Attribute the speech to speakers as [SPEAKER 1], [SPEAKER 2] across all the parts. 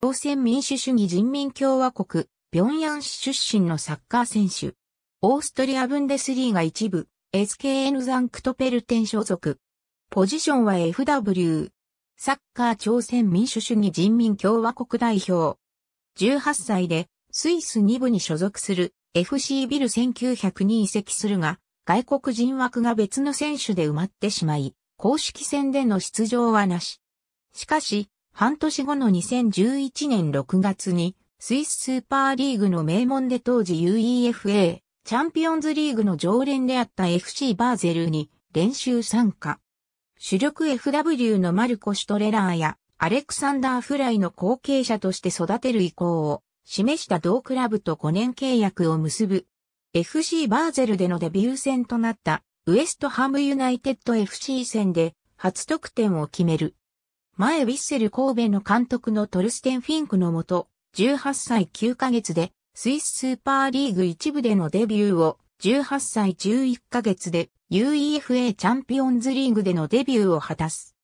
[SPEAKER 1] 朝鮮民主主義人民共和国、平壌市出身のサッカー選手。オーストリアブンデスリーが一部、SKN ザンクトペルテン所属。ポジションは FW。サッカー朝鮮民主主義人民共和国代表。18歳で、スイス2部に所属する FC ビル1900に移籍するが、外国人枠が別の選手で埋まってしまい、公式戦での出場はなし。しかし、半年後の2011年6月に、スイススーパーリーグの名門で当時 UEFA チャンピオンズリーグの常連であった FC バーゼルに練習参加。主力 FW のマルコ・シュトレラーやアレクサンダー・フライの後継者として育てる意向を示した同クラブと5年契約を結ぶ。FC バーゼルでのデビュー戦となったウエストハムユナイテッド FC 戦で初得点を決める。前ヴィッセル神戸の監督のトルステン・フィンクのもと、18歳9ヶ月で、スイススーパーリーグ一部でのデビューを、18歳11ヶ月で、UEFA チャンピオンズリーグでのデビューを果たす。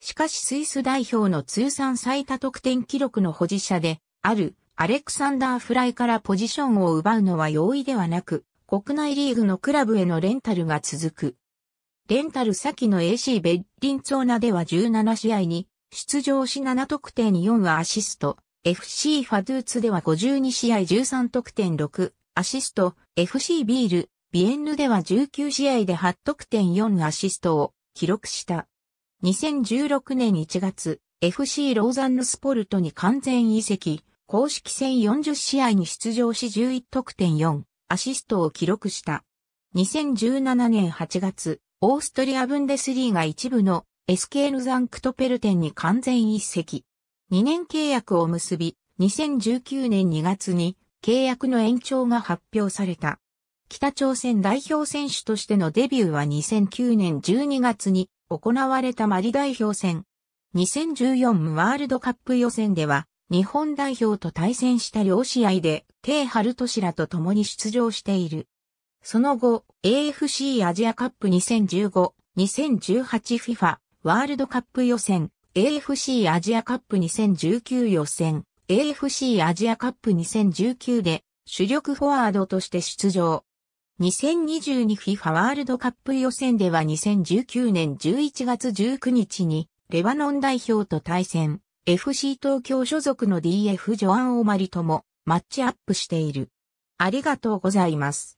[SPEAKER 1] しかしスイス代表の通算最多得点記録の保持者で、ある、アレクサンダー・フライからポジションを奪うのは容易ではなく、国内リーグのクラブへのレンタルが続く。レンタル先の AC ベッリンツォーナでは17試合に出場し7得点4はアシスト。FC ファドゥーツでは52試合13得点6アシスト。FC ビール、ビエンヌでは19試合で8得点4アシストを記録した。2016年1月、FC ローザンヌスポルトに完全移籍、公式戦40試合に出場し11得点4アシストを記録した。2017年8月、オーストリアブンデスリーが一部の SKN ザンクトペルテンに完全一席。2年契約を結び、2019年2月に契約の延長が発表された。北朝鮮代表選手としてのデビューは2009年12月に行われたマリ代表戦。2014ワールドカップ予選では日本代表と対戦した両試合で、テイ・ハルトシらと共に出場している。その後、AFC アジアカップ2015、2018FIFA ワールドカップ予選、AFC アジアカップ2019予選、AFC アジアカップ2019で主力フォワードとして出場。2022FIFA ワールドカップ予選では2019年11月19日にレバノン代表と対戦、FC 東京所属の DF ジョアン・オマリともマッチアップしている。ありがとうございます。